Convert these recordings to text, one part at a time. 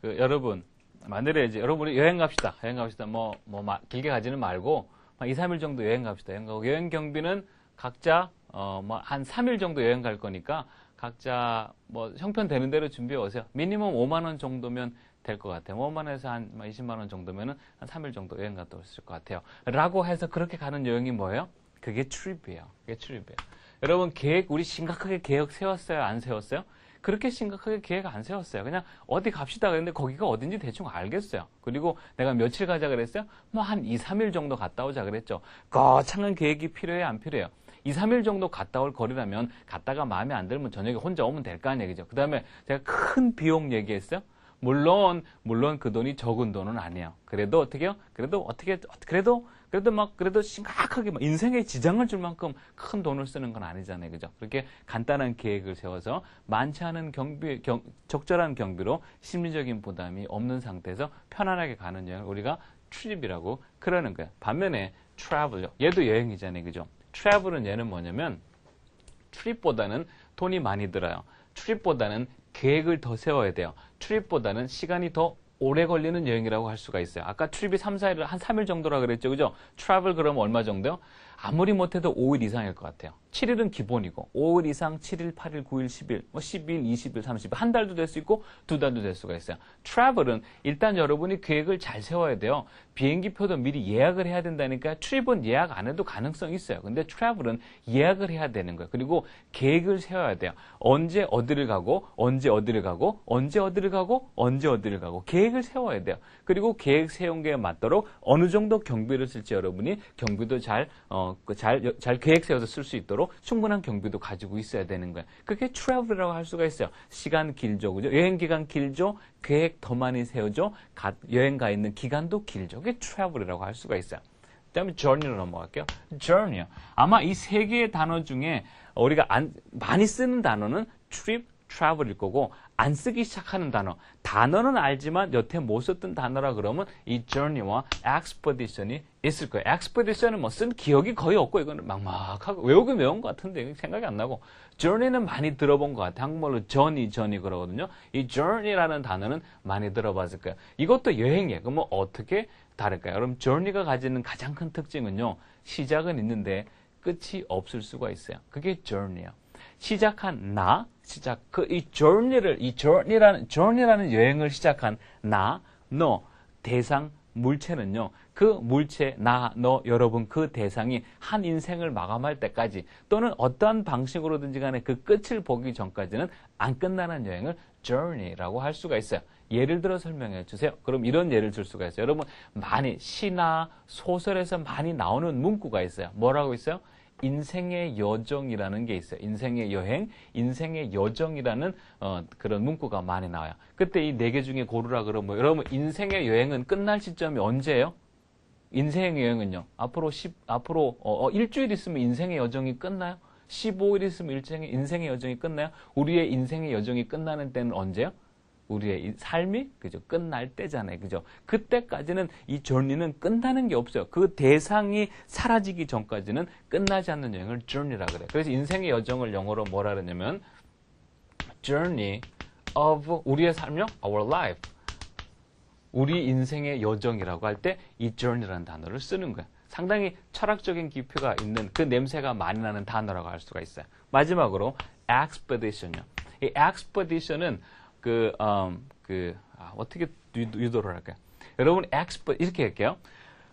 그 여러분 만일에 이제 여러분이 여행 갑시다. 여행 갑시다. 뭐뭐 뭐, 뭐 길게 가지는 말고 한 2, 3일 정도 여행 갑시다. 여행 가고 여행 경비는 각자 어 뭐한 3일 정도 여행 갈 거니까 각자 뭐 형편 되는 대로 준비해 오세요. 미니멈 5만 원 정도면 될 것 같아요. 5만 뭐 원에서 한 20만 뭐 원 정도면은 한 3일 정도 여행 갔다 오을것 같아요. 라고 해서 그렇게 가는 여행이 뭐예요? 그게 트립이에요. 그게 트립이에요. 여러분 계획 우리 심각하게 계획 세웠어요? 안 세웠어요? 그렇게 심각하게 계획 안 세웠어요. 그냥 어디 갑시다 그랬는데 거기가 어딘지 대충 알겠어요. 그리고 내가 며칠 가자 그랬어요? 뭐 한 2, 3일 정도 갔다 오자 그랬죠. 거창한 계획이 필요해 요안 필요해요? 2, 3일 정도 갔다 올 거리라면 갔다가 마음에 안 들면 저녁에 혼자 오면 될거 아니에요. 죠 그다음에 제가 큰 비용 얘기했어요. 물론 물론 그 돈이 적은 돈은 아니에요. 그래도 어떻게요? 그래도 어떻게 그래도 그래도 막 그래도 심각하게 막 인생에 지장을 줄 만큼 큰 돈을 쓰는 건 아니잖아요. 그죠? 그렇게 간단한 계획을 세워서 많지 않은 경비 경, 적절한 경비로 심리적인 부담이 없는 상태에서 편안하게 가는 여행을 우리가 출입이라고 그러는 거예요. 반면에 트래블요. 얘도 여행이잖아요. 그죠? 트래블은 얘는 뭐냐면 출입보다는 돈이 많이 들어요. 출입보다는 계획을 더 세워야 돼요. 출입보다는 시간이 더 오래 걸리는 여행이라고 할 수가 있어요. 아까 출입이 3, 4일, 한 3일 정도라 그랬죠. 그죠? 트래블 그럼 얼마 정도요? 아무리 못해도 5일 이상일 것 같아요. 7일은 기본이고 5일 이상 7일, 8일, 9일, 10일, 뭐 10일, 20일, 30일 한 달도 될 수 있고 두 달도 될 수가 있어요. 트래블은 일단 여러분이 계획을 잘 세워야 돼요. 비행기표도 미리 예약을 해야 된다니까 출입은 예약 안 해도 가능성이 있어요. 근데 트래블은 예약을 해야 되는 거예요. 그리고 계획을 세워야 돼요. 언제 어디를 가고 언제 어디를 가고 언제 어디를 가고 언제 어디를 가고 계획을 세워야 돼요. 그리고 계획 세운 게 맞도록 어느 정도 경비를 쓸지 여러분이 경비도 잘 어, 어, 잘, 잘 계획 세워서 쓸 수 있도록 충분한 경비도 가지고 있어야 되는 거야. 그게 트래블이라고 할 수가 있어요. 시간 길죠. 그죠? 여행 기간 길죠. 계획 더 많이 세워줘. 가, 여행 가 있는 기간도 길죠. 그게 트래블이라고 할 수가 있어요. 그 다음에 journey로 넘어갈게요. journey. 아마 이 세 개의 단어 중에 우리가 안, 많이 쓰는 단어는 trip, 트러블일 거고 안 쓰기 시작하는 단어. 단어는 알지만 여태 못 썼던 단어라 그러면 이 journey와 expedition이 있을 거예요. expedition은 뭐 쓴 기억이 거의 없고 이거는 막막하고 외우긴 외운 것 같은데 생각이 안 나고 journey는 많이 들어본 것 같아요. 한국말로 journey, journey 그러거든요. 이 journey라는 단어는 많이 들어봤을 거예요. 이것도 여행이에요. 그러면 뭐 어떻게 다를까요? 그럼 journey가 가지는 가장 큰 특징은요. 시작은 있는데 끝이 없을 수가 있어요. 그게 journey야. 시작한 나, 시작 그이 journey를 이 journey라는 journey라는 여행을 시작한 나, 너 대상 물체는요. 그 물체, 나, 너, 여러분 그 대상이 한 인생을 마감할 때까지 또는 어떠한 방식으로든지 간에 그 끝을 보기 전까지는 안 끝나는 여행을 journey라고 할 수가 있어요. 예를 들어 설명해 주세요. 그럼 이런 예를 들 수가 있어요. 여러분 많이 시나 소설에서 많이 나오는 문구가 있어요. 뭐라고 있어요? 인생의 여정이라는 게 있어요. 인생의 여행, 인생의 여정이라는 어, 그런 문구가 많이 나와요. 그때 이 네 개 중에 고르라 그러면 뭐 여러분 인생의 여행은 끝날 시점이 언제예요? 인생의 여행은요. 앞으로 10 앞으로 어, 어, 일주일 있으면 인생의 여정이 끝나요? 15일 있으면 일정의 인생의 여정이 끝나요? 우리의 인생의 여정이 끝나는 때는 언제요? 예 우리의 삶이 그죠 끝날 때잖아요 그죠 그때까지는 이 journey는 끝나는 게 없어요 그 대상이 사라지기 전까지는 끝나지 않는 여행을 journey라 그래 그래서 인생의 여정을 영어로 뭐라 그러냐면 journey of 우리의 삶요 our life 우리 인생의 여정이라고 할 때 이 journey라는 단어를 쓰는 거야 상당히 철학적인 깊이가 있는 그 냄새가 많이 나는 단어라고 할 수가 있어요 마지막으로 expedition요 이 expedition은 그, 음, 그, 아, 어떻게 유도를 할까요? 여러분, 엑스퍼, 이렇게 할게요.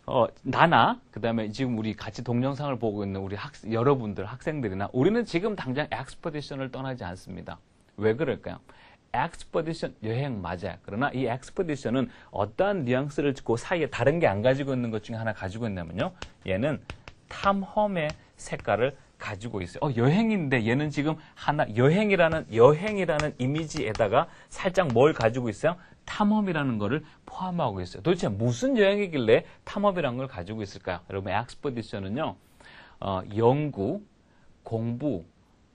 어, 나나 그다음에 지금 우리 같이 동영상을 보고 있는 우리 학 여러분들 학생들이나 우리는 지금 당장 엑스퍼디션을 떠나지 않습니다. 왜 그럴까요? 엑스퍼디션 여행 맞아요. 그러나 이 엑스퍼디션은 어떠한 뉘앙스를 짓고 그 사이에 다른 게 안 가지고 있는 것 중에 하나 가지고 있냐면요. 얘는 탐험의 색깔을 가지고 있어요. 어, 여행인데 얘는 지금 하나 여행이라는 여행이라는 이미지에다가 살짝 뭘 가지고 있어요? 탐험이라는 거를 포함하고 있어요. 도대체 무슨 여행이길래 탐험이라는 걸 가지고 있을까요? 여러분, 엑스퍼디션은요. 어, 연구, 공부,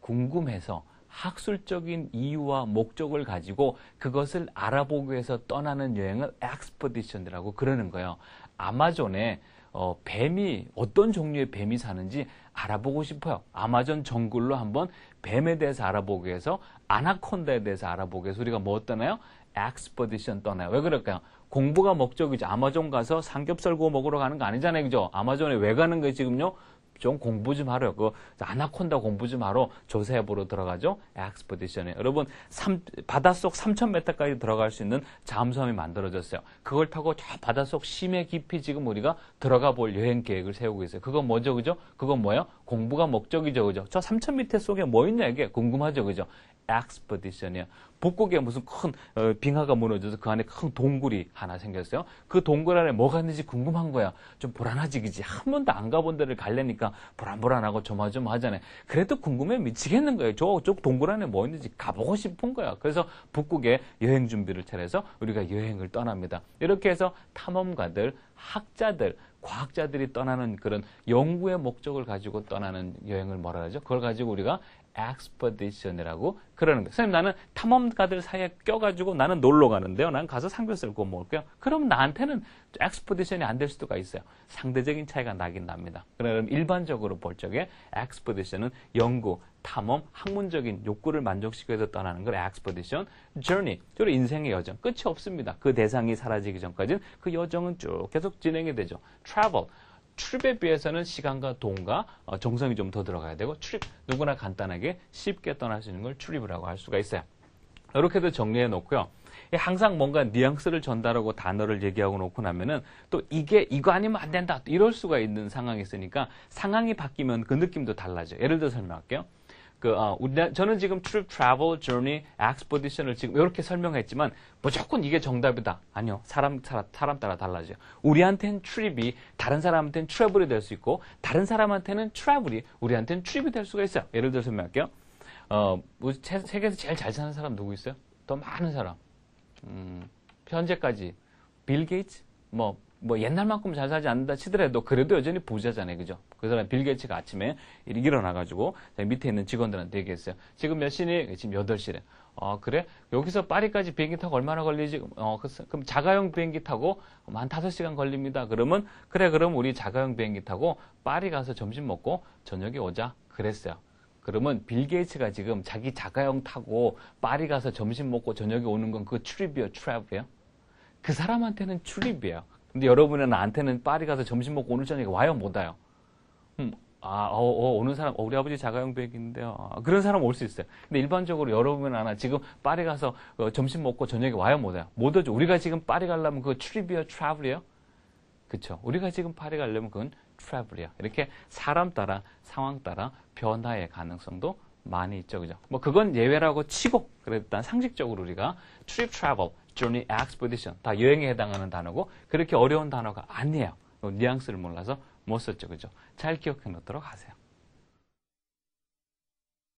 궁금해서 학술적인 이유와 목적을 가지고 그것을 알아보기 위해서 떠나는 여행을 엑스퍼디션이라고 그러는 거예요. 아마존에 어, 뱀이 어떤 종류의 뱀이 사는지 알아보고 싶어요. 아마존 정글로 한번 뱀에 대해서 알아보기 위해서 아나콘다에 대해서 알아보기 위해서 우리가 뭐 떠나요? 엑스퍼디션 떠나요. 왜 그럴까요? 공부가 목적이죠. 아마존 가서 삼겹살 구워 먹으러 가는 거 아니잖아요. 그죠? 아마존에 왜 가는 거예요, 지금요? 좀 공부 좀하러그 아나콘다 공부 좀 하러 조세해보러 들어가죠. 엑스포디션에 여러분 삼, 바닷속 3,000m까지 들어갈 수 있는 잠수함이 만들어졌어요. 그걸 타고 저 바닷속 심해 깊이 지금 우리가 들어가 볼 여행 계획을 세우고 있어요. 그건 뭐죠, 그죠? 그건 뭐예요? 공부가 목적이죠, 그죠? 저 3,000m 속에 뭐 있냐 이게 궁금하죠, 그죠? 엑스퍼디션이야. 북극에 무슨 큰 어, 빙하가 무너져서 그 안에 큰 동굴이 하나 생겼어요. 그 동굴 안에 뭐가 있는지 궁금한 거야. 좀 불안하지, 그지? 한 번도 안 가본 데를 갈래니까 불안불안하고 조마조마하잖아요. 그래도 궁금해 미치겠는 거예요. 저쪽 동굴 안에 뭐 있는지 가보고 싶은 거야. 그래서 북극에 여행 준비를 차려서 우리가 여행을 떠납니다. 이렇게 해서 탐험가들, 학자들, 과학자들이 떠나는 그런 연구의 목적을 가지고 떠나는 여행을 뭐라 하죠? 그걸 가지고 우리가 엑스퍼디션이라고 그러는데 선생님 나는 탐험가들 사이에 껴가지고 나는 놀러 가는데요. 나는 가서 삼겹살 구워 먹을게요. 그럼 나한테는 엑스퍼디션이 안 될 수도가 있어요. 상대적인 차이가 나긴 납니다. 그럼 일반적으로 볼 적에 엑스퍼디션은 연구, 탐험, 학문적인 욕구를 만족시켜서 떠나는 걸 expedition, journey, 주로 인생의 여정. 끝이 없습니다. 그 대상이 사라지기 전까지는 그 여정은 쭉 계속 진행이 되죠. travel, 출입에 비해서는 시간과 돈과 어, 정성이 좀 더 들어가야 되고 출입, 누구나 간단하게 쉽게 떠나시는걸 출입이라고 할 수가 있어요. 이렇게도 정리해 놓고요. 항상 뭔가 뉘앙스를 전달하고 단어를 얘기하고 놓고 나면은 또 이게 이거 아니면 안 된다 이럴 수가 있는 상황이 있으니까 상황이 바뀌면 그 느낌도 달라져요. 예를 들어 설명할게요. 그 어, 우리 저는 지금 trip, travel, journey, expedition을 지금 이렇게 설명했지만 무조건 이게 정답이다. 아니요. 사람 따라, 사람 따라 달라져요. 우리한테는 t r 출입이 다른 사람한테는 t r a 트래블이 될 수 있고 다른 사람한테는 t r a v e l 이 우리한테는 t r 출입이 될 수가 있어요. 예를 들어 설명할게요. 어, 뭐, 세계에서 제일 잘 사는 사람 누구 있어요? 더 많은 사람. 음, 현재까지 빌 게이츠, 뭐뭐 옛날만큼 잘 살지 않는다 치더라도 그래도 여전히 부자잖아요. 그죠? 그 사람 빌 게이츠가 아침에 일어나가지고 밑에 있는 직원들한테 얘기했어요. 지금 몇 시니? 지금 8시래. 어, 아, 그래? 여기서 파리까지 비행기 타고 얼마나 걸리지? 어, 그 그럼 자가용 비행기 타고 한 5시간 걸립니다. 그러면, 그래, 그럼 우리 자가용 비행기 타고 파리 가서 점심 먹고 저녁에 오자. 그랬어요. 그러면 빌 게이츠가 지금 자기 자가용 타고 파리 가서 점심 먹고 저녁에 오는 건 그 출입이요, 트랩이요그 사람한테는 출입이에요. 근데 여러분은 나한테는 파리 가서 점심 먹고 오늘 저녁에 와요? 못 와요? 음, 아, 어, 어, 오는 사람, 어, 우리 아버지 자가용백인데요. 아, 그런 사람 올 수 있어요. 근데 일반적으로 여러분은 하나 지금 파리 가서 어, 점심 먹고 저녁에 와요? 못 와요? 못 오죠. 우리가 지금 파리 가려면 그거 트립이요? 트래블이요? 그쵸. 우리가 지금 파리 가려면 그건 트래블이요. 이렇게 사람 따라, 상황 따라 변화의 가능성도 많이 있죠. 그죠? 뭐 그건 예외라고 치고, 그랬단 상식적으로 우리가 트립 트래블, journey, expedition 다 여행에 해당하는 단어고 그렇게 어려운 단어가 아니에요. 뉘앙스를 몰라서 못 썼죠. 그죠? 잘 기억해 놓도록 하세요.